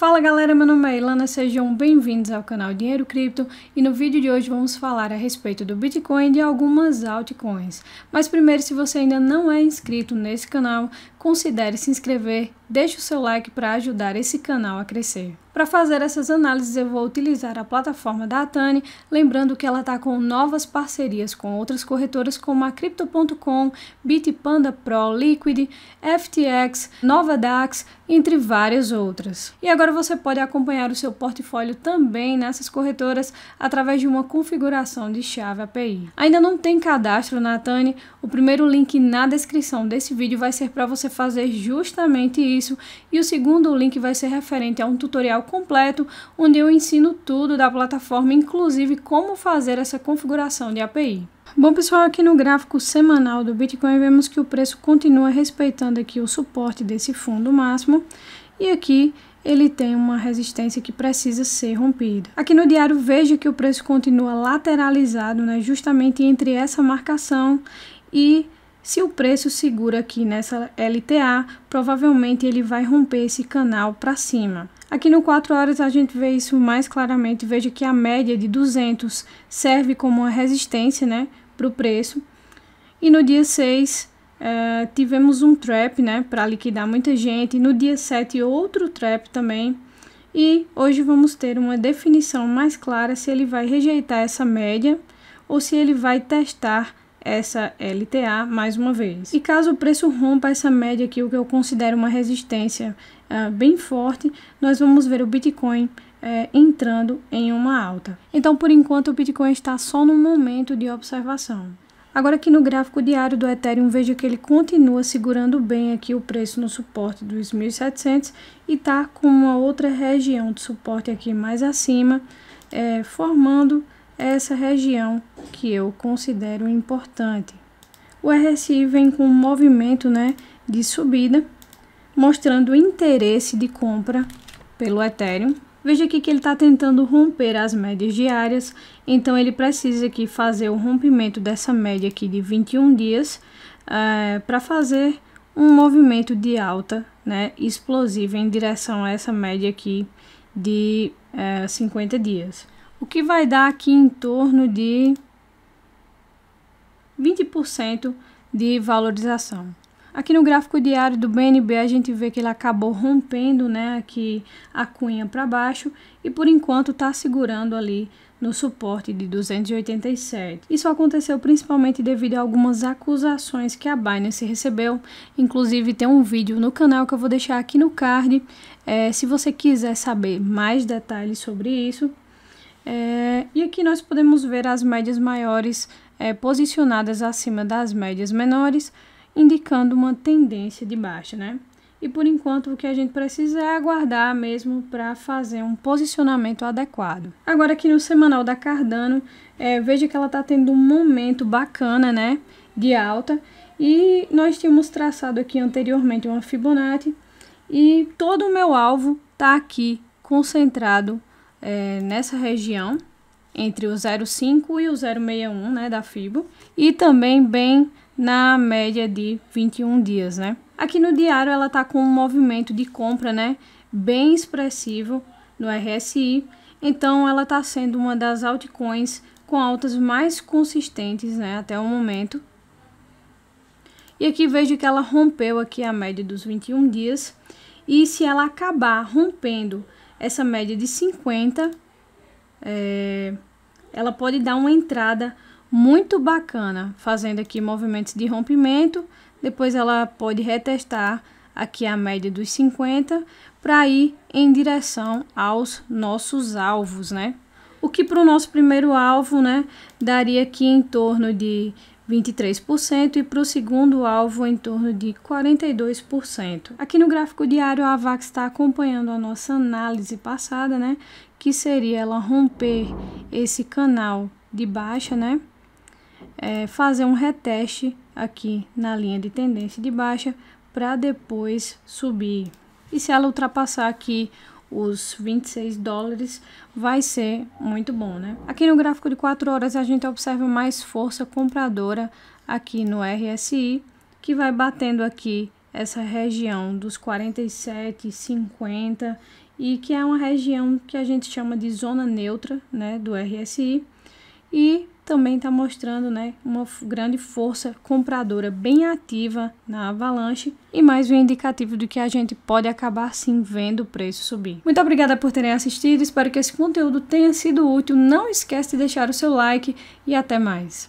Fala galera, meu nome é Ilana, sejam bem-vindos ao canal Dinheiro Cripto e no vídeo de hoje vamos falar a respeito do Bitcoin e de algumas altcoins. Mas primeiro, se você ainda não é inscrito nesse canal, considere se inscrever, deixe o seu like para ajudar esse canal a crescer. Para fazer essas análises, eu vou utilizar a plataforma da Atani, lembrando que ela está com novas parcerias com outras corretoras como a Crypto.com, Bitpanda Pro, Liquid, FTX, NovaDAX, entre várias outras. E agora você pode acompanhar o seu portfólio também nessas corretoras através de uma configuração de chave API. Ainda não tem cadastro na Atani? O primeiro link na descrição desse vídeo vai ser para você fazer justamente isso e o segundo link vai ser referente a um tutorial completo, onde eu ensino tudo da plataforma, inclusive como fazer essa configuração de API. Bom pessoal, aqui no gráfico semanal do Bitcoin vemos que o preço continua respeitando aqui o suporte desse fundo máximo e aqui ele tem uma resistência que precisa ser rompida. Aqui no diário vejo que o preço continua lateralizado, né, justamente entre essa marcação e se o preço segura aqui nessa LTA, provavelmente ele vai romper esse canal para cima. Aqui no 4 horas a gente vê isso mais claramente, veja que a média de 200 serve como uma resistência né, para o preço. E no dia 6 uh, eh, tivemos um trap né, para liquidar muita gente, no dia 7 outro trap também. E hoje vamos ter uma definição mais clara se ele vai rejeitar essa média ou se ele vai testar essa LTA mais uma vez. E caso o preço rompa essa média aqui, o que eu considero uma resistência uh, bem forte, nós vamos ver o Bitcoin é, entrando em uma alta. Então, por enquanto, o Bitcoin está só no momento de observação. Agora aqui no gráfico diário do Ethereum, veja que ele continua segurando bem aqui o preço no suporte dos 1.700 e está com uma outra região de suporte aqui mais acima, é, formando essa região que eu considero importante. O RSI vem com um movimento né, de subida, mostrando interesse de compra pelo Ethereum. Veja aqui que ele está tentando romper as médias diárias, então ele precisa aqui fazer o rompimento dessa média aqui de 21 dias eh, para fazer um movimento de alta né, explosiva em direção a essa média aqui de 50 eh, dias o que vai dar aqui em torno de 20% de valorização. Aqui no gráfico diário do BNB a gente vê que ele acabou rompendo né, aqui a cunha para baixo e por enquanto está segurando ali no suporte de 287. Isso aconteceu principalmente devido a algumas acusações que a Binance recebeu. Inclusive tem um vídeo no canal que eu vou deixar aqui no card é, se você quiser saber mais detalhes sobre isso. É, e aqui nós podemos ver as médias maiores é, posicionadas acima das médias menores, indicando uma tendência de baixa, né? E por enquanto o que a gente precisa é aguardar mesmo para fazer um posicionamento adequado. Agora aqui no semanal da Cardano, é, veja que ela está tendo um momento bacana, né, de alta. E nós tínhamos traçado aqui anteriormente uma Fibonacci e todo o meu alvo está aqui concentrado é, nessa região, entre o 0,5 e o 0,61 né, da FIBO, e também bem na média de 21 dias. Né? Aqui no diário ela está com um movimento de compra né, bem expressivo no RSI, então ela está sendo uma das altcoins com altas mais consistentes né, até o momento. E aqui vejo que ela rompeu aqui a média dos 21 dias. E se ela acabar rompendo essa média de 50, é, ela pode dar uma entrada muito bacana, fazendo aqui movimentos de rompimento, depois ela pode retestar aqui a média dos 50 para ir em direção aos nossos alvos, né? O que para o nosso primeiro alvo, né, daria aqui em torno de 23% e para o segundo alvo em torno de 42%. Aqui no gráfico diário a VAX está acompanhando a nossa análise passada, né, que seria ela romper esse canal de baixa, né, é, fazer um reteste aqui na linha de tendência de baixa para depois subir. E se ela ultrapassar aqui os 26 dólares, vai ser muito bom, né? Aqui no gráfico de 4 horas a gente observa mais força compradora aqui no RSI, que vai batendo aqui essa região dos 47, 50 e que é uma região que a gente chama de zona neutra, né, do RSI. E também está mostrando né, uma grande força compradora bem ativa na Avalanche e mais um indicativo de que a gente pode acabar sim vendo o preço subir. Muito obrigada por terem assistido, espero que esse conteúdo tenha sido útil, não esquece de deixar o seu like e até mais.